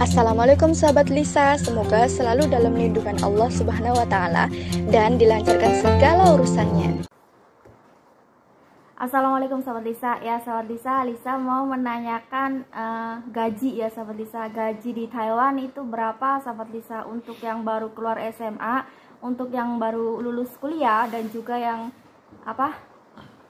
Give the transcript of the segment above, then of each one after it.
Assalamualaikum sahabat Lisa, semoga selalu dalam lindungan Allah Subhanahu wa taala dan dilancarkan segala urusannya. Assalamualaikum sahabat Lisa. Ya sahabat Lisa, Lisa mau menanyakan uh, gaji ya sahabat Lisa. Gaji di Taiwan itu berapa sahabat Lisa untuk yang baru keluar SMA, untuk yang baru lulus kuliah dan juga yang apa?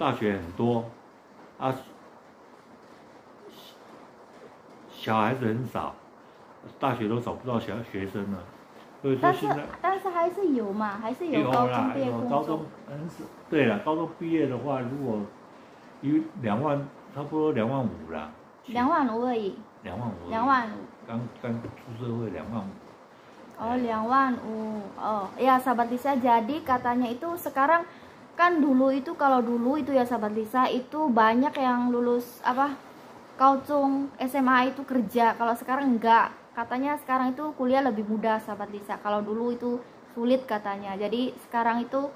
大学很多，啊，小孩子很少，大学都找不到小学生了，但是但是还是有嘛，还是有高中毕业工作。有高中，很少。对了，高中毕业的话，如果有两万，差不多两万五了。两万五而已。两万五。两万五。刚刚出社会，两万五。哦，两万五，哦 y a h Sabar Tisa，jadi katanya itu sekarang。kan dulu itu kalau dulu itu ya sahabat Lisa itu banyak yang lulus apa kaucung SMA itu kerja kalau sekarang enggak katanya sekarang itu kuliah lebih mudah sahabat Lisa kalau dulu itu sulit katanya jadi sekarang itu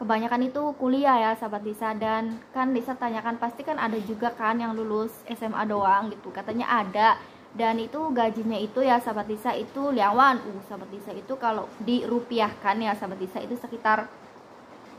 kebanyakan itu kuliah ya sahabat Lisa dan kan Lisa tanyakan pasti kan ada juga kan yang lulus SMA doang gitu katanya ada dan itu gajinya itu ya sahabat Lisa itu liawan uh sahabat Lisa itu kalau dirupiahkan ya sahabat Lisa itu sekitar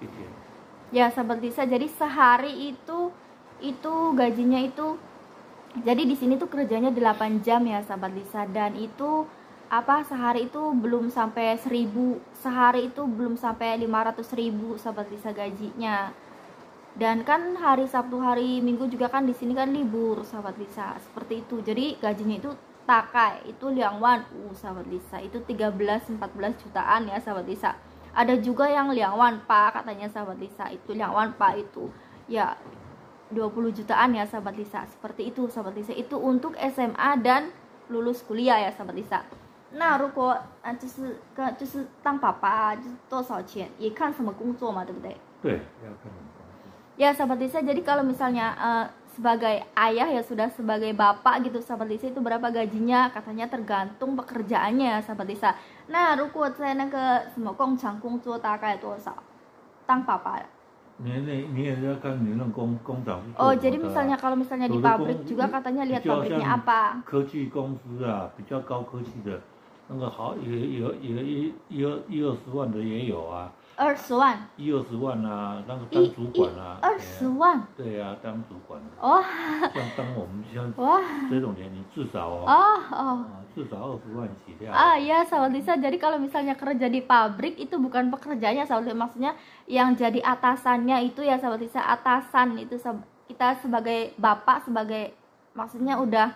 Iya. Ya seperti Lisa, jadi sehari itu itu gajinya itu jadi di sini tuh kerjanya 8 jam ya sahabat Lisa dan itu apa sehari itu belum sampai 1000 sehari itu belum sampai 500 ribu sahabat Lisa gajinya dan kan hari Sabtu hari Minggu juga kan di sini kan libur sahabat Lisa seperti itu jadi gajinya itu takai itu liangwan uh sahabat Lisa itu 13 14 jutaan ya sahabat Lisa ada juga yang liangwan pak katanya sahabat Lisa itu liangwan pak itu ya 20 jutaan ya sahabat Lisa seperti itu sahabat Lisa itu untuk SMA dan lulus kuliah ya sahabat Lisa Nah ruko ya sahabat Lisa. Jadi kalau misalnya uh, sebagai ayah ya sudah sebagai bapak gitu sahabat Lisa itu berapa gajinya katanya tergantung pekerjaannya ya sahabat Lisa nah ruku saya na ke semua kong cangkung tuh kayak tuh sa tang papa kan, Oh jadi misalnya kalau misalnya di pabrik juga katanya lihat pabriknya apa. 那个好有有有一一二一二十万的也有啊，二十万，一二十万啊，那个当主管啊，二十万，对呀、啊，当主管哇，像当我们像这种年龄至少哦哦哦，至少二十万起跳啊 ya Saul Lisa jadi kalau misalnya kerja di pabrik itu bukan pekerjanya, pekerjaannya Saul maksudnya yang jadi atasannya itu ya Saul Lisa atasan itu kita sebagai bapak sebagai maksudnya udah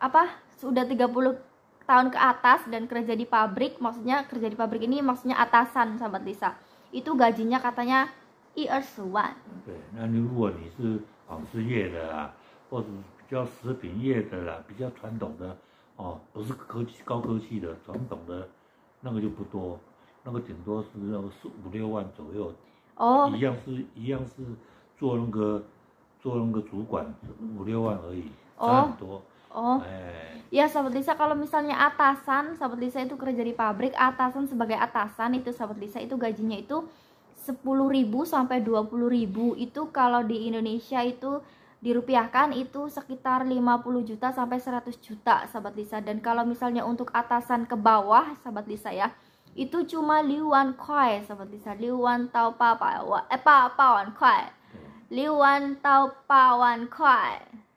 apa sudah 30 tahun ke atas dan kerja di pabrik maksudnya kerja di pabrik ini maksudnya atasan sahabat Lisa itu gajinya katanya ear s a n u 那你如果你是纺织业的啦，或者比较食品业的啦，比较传统的哦，不是科技高科技的传统的，那个就不多，那个顶多是那个四五六万左右，哦，一样是一样是做那个做那个主管五六万而已，哦，不很多。Oh. Eh. Ya sahabat Lisa kalau misalnya atasan, sahabat Lisa itu kerja di pabrik, atasan sebagai atasan itu sahabat Lisa itu gajinya itu 10.000 sampai 20.000 itu kalau di Indonesia itu dirupiahkan itu sekitar 50 juta sampai 100 juta sahabat Lisa dan kalau misalnya untuk atasan ke bawah sahabat Lisa ya itu cuma liwan koi sahabat Lisa liwan tau pa pa eh pa pa wan koi hmm. liwan tau pa wan koi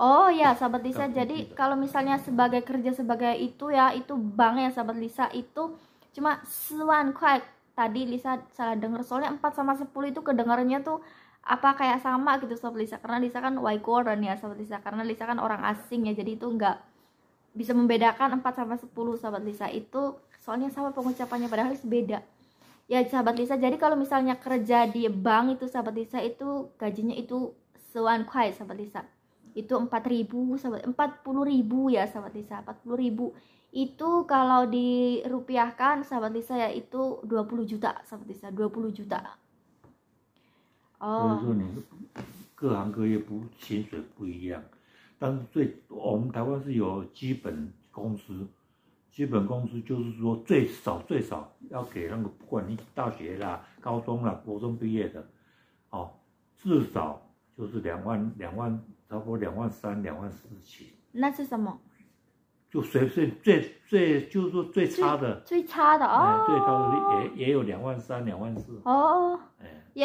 Oh ya sahabat Lisa, jadi gitu. kalau misalnya sebagai kerja sebagai itu ya itu bank ya sahabat Lisa itu cuma suan kuai tadi Lisa salah denger soalnya 4 sama 10 itu kedengarannya tuh apa kayak sama gitu sahabat Lisa karena Lisa kan Waikoran ya sahabat Lisa karena Lisa kan orang asing ya jadi itu nggak bisa membedakan 4 sama 10 sahabat Lisa itu soalnya sama pengucapannya padahal beda ya sahabat Lisa jadi kalau misalnya kerja di bank itu sahabat Lisa itu gajinya itu suan kuai sahabat Lisa 就是说，你各行各业不薪水不一样，但最我们台湾是有基本工资，基本工资就是说最少最少要给那个不管你大学啦、高中啦、国中毕业的，哦，至少就是两万两万。差不多两万三、两万四起。那是什么？就随便最最就是说最差的，最差的哦，最差的也也有两万三、两万四。Oh.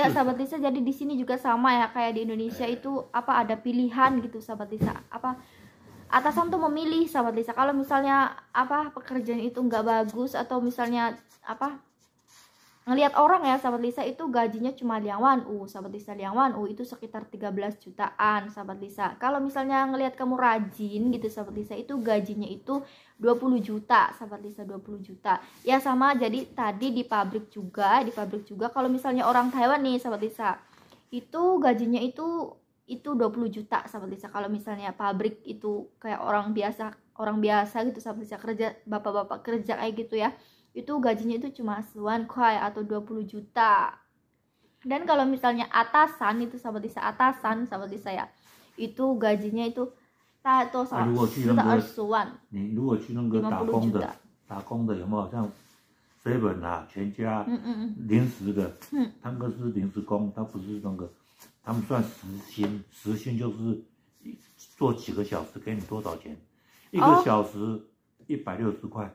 sahabat Lisa, jadi di sini juga sama ya kayak di Indonesia eh. itu apa ada pilihan gitu sahabat Lisa. Apa atasan tuh memilih sahabat Lisa. Kalau misalnya apa pekerjaan itu nggak bagus atau misalnya apa ngelihat orang ya sahabat Lisa itu gajinya cuma Wan u uh, sahabat Lisa Wan u uh, itu sekitar 13 jutaan sahabat Lisa kalau misalnya ngelihat kamu rajin gitu sahabat Lisa itu gajinya itu 20 juta sahabat Lisa 20 juta ya sama jadi tadi di pabrik juga di pabrik juga kalau misalnya orang Taiwan nih sahabat Lisa itu gajinya itu itu 20 juta sahabat Lisa kalau misalnya pabrik itu kayak orang biasa orang biasa gitu sahabat Lisa kerja bapak-bapak kerja kayak gitu ya 如果去那个，你如果去那个打工的，打工的有没有像菲本啊、全家、临时的？他们是临时工，他不是那个，他们算时薪，时薪就是做几个小时给你多少钱，一个小时一百六十块。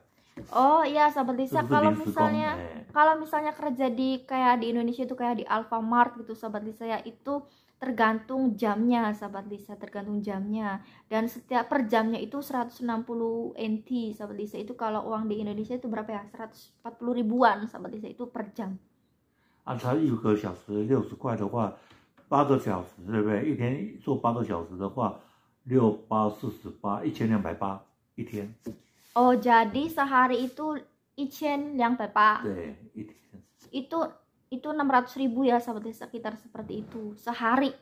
Oh iya sahabat Lisa kalau misalnya kalau misalnya kerja di kayak di Indonesia itu kayak di Alfamart gitu sahabat Lisa ya itu tergantung jamnya sahabat Lisa tergantung jamnya dan setiap per jamnya itu 160 NT sahabat Lisa itu kalau uang di Indonesia itu berapa ya 140 ribuan sahabat Lisa itu per jam. 啊，他一个小时六十块的话，八个小时对不对？一天做八个小时的话，六八四十八，一千两百八一天。Oh, jadi sehari itu ichen yang pepa. Iya, itu itu 600 ribu ya seperti sekitar seperti itu sehari.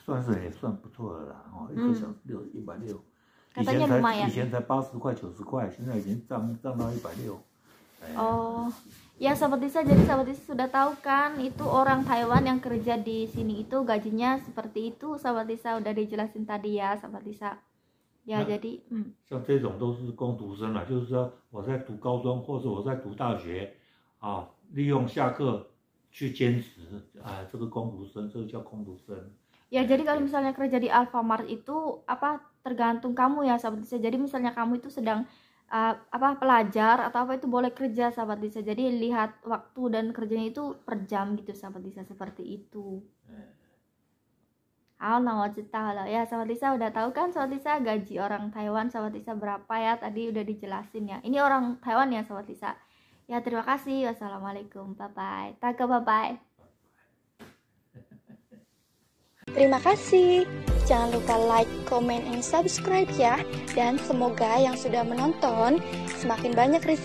算是也算不错的啦，哦，一个小时六一百六，以前 Katanya ya sahabat Disa, jadi sahabat Disa sudah tahu kan itu orang Taiwan yang kerja di sini itu gajinya seperti itu sahabat Disa udah dijelasin tadi ya sahabat Disa. 呀，这里，嗯，像这种都是工读生了，就是说我在读高中或者我在读大学，啊，利用下课去兼职，啊，这个工读生，这个叫工读生。Ya, jadi kalau misalnya kerja di Alfamart itu apa tergantung kamu ya sahabat Lisa. Jadi misalnya kamu itu sedang uh, apa pelajar atau apa itu boleh kerja sahabat Lisa. Jadi lihat waktu dan kerjanya itu per jam gitu sahabat Lisa seperti itu. Eh. Oh, nah, tahu lah ya Sobat Lisa udah tahu kan Sobat Lisa gaji orang Taiwan Sobat Lisa berapa ya tadi udah dijelasin ya ini orang Taiwan ya Sobat Lisa ya terima kasih wassalamualaikum bye bye tak bye bye terima kasih jangan lupa like comment and subscribe ya dan semoga yang sudah menonton semakin banyak rezeki